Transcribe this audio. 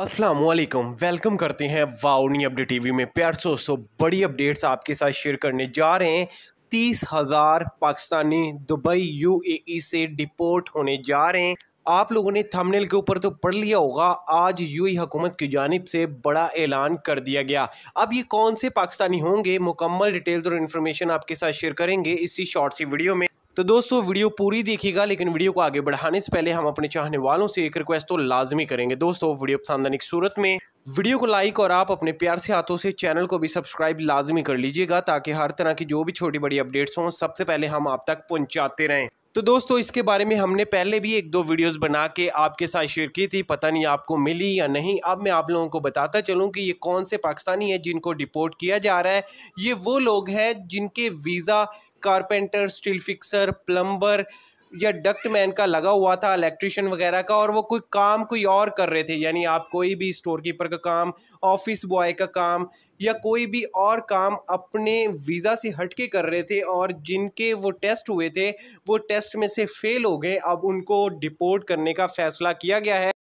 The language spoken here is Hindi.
असलम वेलकम करते हैं वाउनी अपडेट टीवी में प्यार सो सो बड़ी अपडेट्स आपके साथ शेयर करने जा रहे हैं तीस हज़ार पाकिस्तानी दुबई यूएई e से डिपोर्ट होने जा रहे हैं आप लोगों ने थंबनेल के ऊपर तो पढ़ लिया होगा आज यूएई e हुकूमत की जानब से बड़ा ऐलान कर दिया गया अब ये कौन से पाकिस्तानी होंगे मुकम्मल डिटेल्स और इन्फॉर्मेशन आपके साथ शेयर करेंगे इसी शॉर्ट सी वीडियो में तो दोस्तों वीडियो पूरी देखिएगा लेकिन वीडियो को आगे बढ़ाने से पहले हम अपने चाहने वालों से एक रिक्वेस्ट तो लाजमी करेंगे दोस्तों वीडियो पसंद आने की सूरत में वीडियो को लाइक और आप अपने प्यार से हाथों से चैनल को भी सब्सक्राइब लाजमी कर लीजिएगा ताकि हर तरह की जो भी छोटी बड़ी अपडेट्स हों सबसे पहले हम आप तक पहुँचाते रहें तो दोस्तों इसके बारे में हमने पहले भी एक दो वीडियोस बना के आपके साथ शेयर की थी पता नहीं आपको मिली या नहीं अब मैं आप लोगों को बताता चलूँ कि ये कौन से पाकिस्तानी हैं जिनको डिपोर्ट किया जा रहा है ये वो लोग हैं जिनके visa carpenter steel fixer plumber या डक्ट मैन का लगा हुआ था इलेक्ट्रिशियन वगैरह का और वो कोई काम कोई और कर रहे थे यानी आप कोई भी स्टोर कीपर का काम ऑफिस बॉय का काम या कोई भी और काम अपने वीज़ा से हट के कर रहे थे और जिनके वो टेस्ट हुए थे वो टेस्ट में से फेल हो गए अब उनको डिपोर्ट करने का फ़ैसला किया गया है